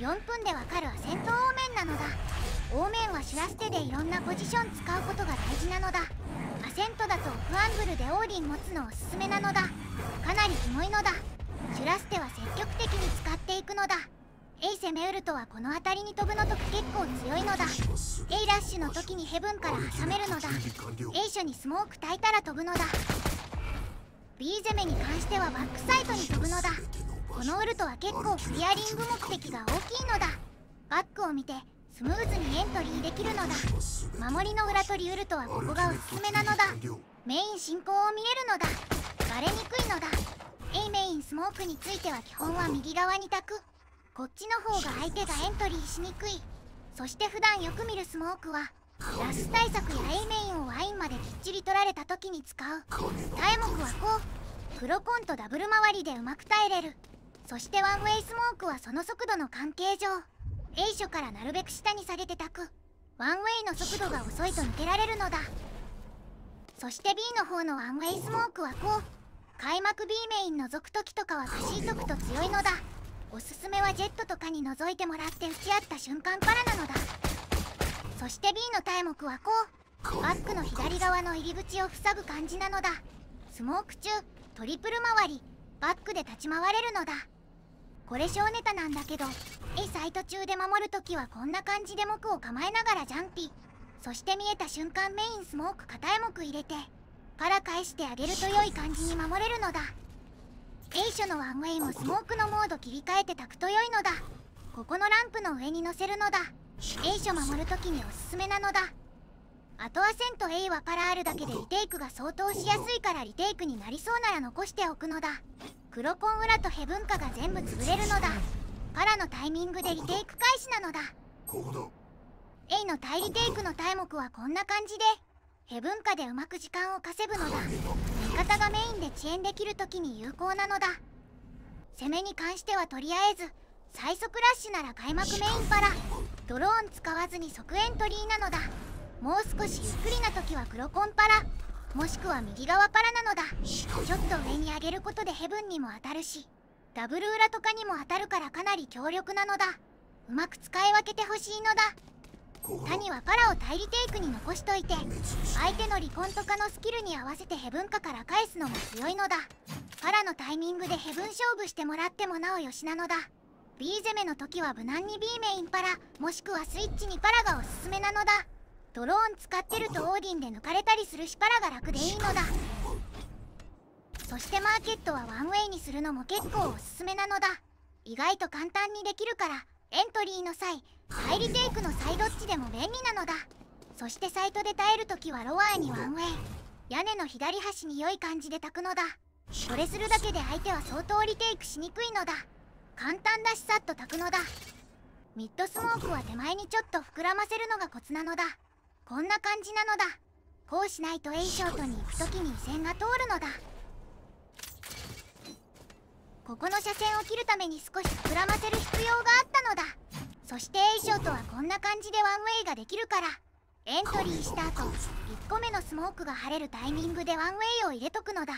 4分でわかるは戦闘メンなのだオーメンはュラステでいろんなポジション使うことが大事なのだアセントだとオフアングルでオーディン持つのおすすめなのだかなりキモいのだシュラステは積極的に使っていくのだエイセメウルトはこの辺りに飛ぶのと結構強いのだエイラッシュの時にヘブンから挟めるのだエイショにスモーク焚いたら飛ぶのだビーゼメに関してはバックサイトに飛ぶのだこのウルトは結構クリアリング目的が大きいのだバックを見てスムーズにエントリーできるのだ守りの裏取りウルトはここがおすすめなのだメイン進行を見れるのだバレにくいのだ A メインスモークについては基本は右側に炊くこっちの方が相手がエントリーしにくいそして普段よく見るスモークはラス対策や A メインをワインまできっちり取られた時に使う耐え目はこう黒コンとダブル回りでうまく耐えれるそしてワンウェイスモークはその速度の関係上 A 所からなるべく下に下げてたくワンウェイの速度が遅いと抜けられるのだそして B の方のワンウェイスモークはこう開幕 B メイン覗く時とかは差しとくと強いのだおすすめはジェットとかに覗いてもらって打ち合った瞬間からなのだそして B の体目はこうバックの左側の入り口を塞ぐ感じなのだスモーク中トリプル回りバックで立ち回れるのだこれ小ネタなんだけど A サイト中で守るときはこんな感じで木を構えながらジャンピそして見えた瞬間メインスモーク硬い木入れてから返してあげると良い感じに守れるのだ A 所のワンウェイもスモークのモード切り替えて炊くと良いのだここのランプの上に乗せるのだ A 所守るときにおすすめなのだあとは線と A はパラあるだけでリテイクが相当しやすいからリテイクになりそうなら残しておくのだクロコン裏ラとヘブンカが全部潰れるのだからのタイミングでリテイク開始なのだここだエイの対リテイクの体目はこんな感じでヘブンカでうまく時間を稼ぐのだ味方がメインで遅延できる時に有効なのだ攻めに関してはとりあえず最速ラッシュなら開幕メインからドローン使わずに即エントリーなのだもう少しゆっくりな時はクロコンパラもしくは右側パラなのだちょっと上に上げることでヘブンにも当たるしダブル裏とかにも当たるからかなり強力なのだうまく使い分けてほしいのだ谷はパラを代リテイクに残しといて相手の離婚とかのスキルに合わせてヘブン化から返すのも強いのだパラのタイミングでヘブン勝負してもらってもなおよしなのだ B 攻めの時は無難に B メインパラもしくはスイッチにパラがおすすめなのだドローン使ってるとオーディンで抜かれたりするしパラが楽でいいのだそしてマーケットはワンウェイにするのも結構おすすめなのだ意外と簡単にできるからエントリーの際帰りテイクのサイドっちでも便利なのだそしてサイトで耐えるときはロアーにワンウェイ屋根の左端に良い感じで炊くのだそれするだけで相手は相当リテイクしにくいのだ簡単だしさっと炊くのだミッドスモークは手前にちょっと膨らませるのがコツなのだこんな感じなのだこうしないとエイショートに行く時に線が通るのだここの車線を切るために少し膨らませる必要があったのだそして A ショートはこんな感じでワンウェイができるからエントリーした後1個目のスモークが晴れるタイミングでワンウェイを入れとくのだ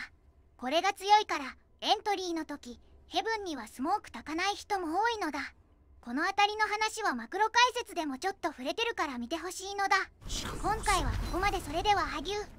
これが強いからエントリーの時ヘブンにはスモークたかない人も多いのだこの辺りの話はマクロ解説でもちょっと触れてるから見てほしいのだ今回はここまでそれでは萩生